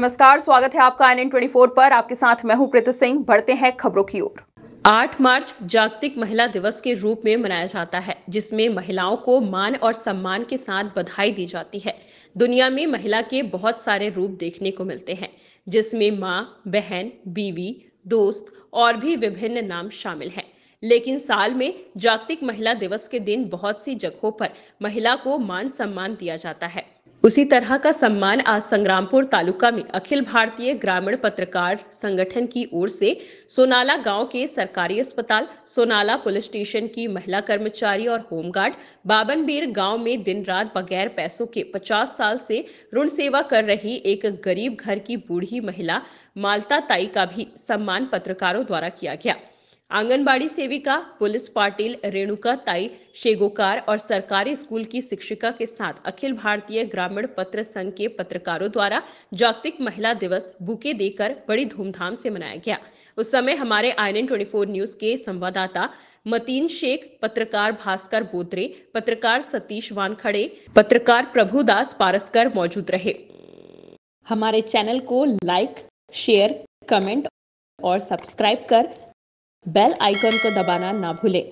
नमस्कार स्वागत है आपका एन एन ट्वेंटी फोर पर आपके साथ मैं हूं प्रीति सिंह बढ़ते हैं खबरों की ओर 8 मार्च जागतिक महिला दिवस के रूप में मनाया जाता है जिसमें महिलाओं को मान और सम्मान के साथ बधाई दी जाती है दुनिया में महिला के बहुत सारे रूप देखने को मिलते हैं जिसमें माँ बहन बीवी दोस्त और भी विभिन्न नाम शामिल हैं लेकिन साल में जागतिक महिला दिवस के दिन बहुत सी जगहों पर महिला को मान सम्मान दिया जाता है उसी तरह का सम्मान आज संग्रामपुर तालुका में अखिल भारतीय ग्रामीण पत्रकार संगठन की ओर से सोनाला गांव के सरकारी अस्पताल सोनाला पुलिस स्टेशन की महिला कर्मचारी और होमगार्ड बाबनबीर गांव में दिन रात बगैर पैसों के 50 साल से ऋण सेवा कर रही एक गरीब घर की बूढ़ी महिला मालता ताई का भी सम्मान पत्रकारों द्वारा किया गया आंगनबाड़ी सेविका पुलिस पाटिल रेणुका ताई शेगोकार और सरकारी स्कूल की शिक्षिका के साथ अखिल भारतीय ग्रामीण पत्र संघ के पत्रकारों द्वारा जागतिक महिला दिवस बुके देकर बड़ी धूमधाम से मनाया गया उस समय हमारे आई एन न्यूज के संवाददाता मतीन शेख पत्रकार भास्कर बोत्रे पत्रकार सतीश वानखड़े पत्रकार प्रभुदास पारस्कर मौजूद रहे हमारे चैनल को लाइक शेयर कमेंट और सब्सक्राइब कर बेल आइकॉन को दबाना ना भूलें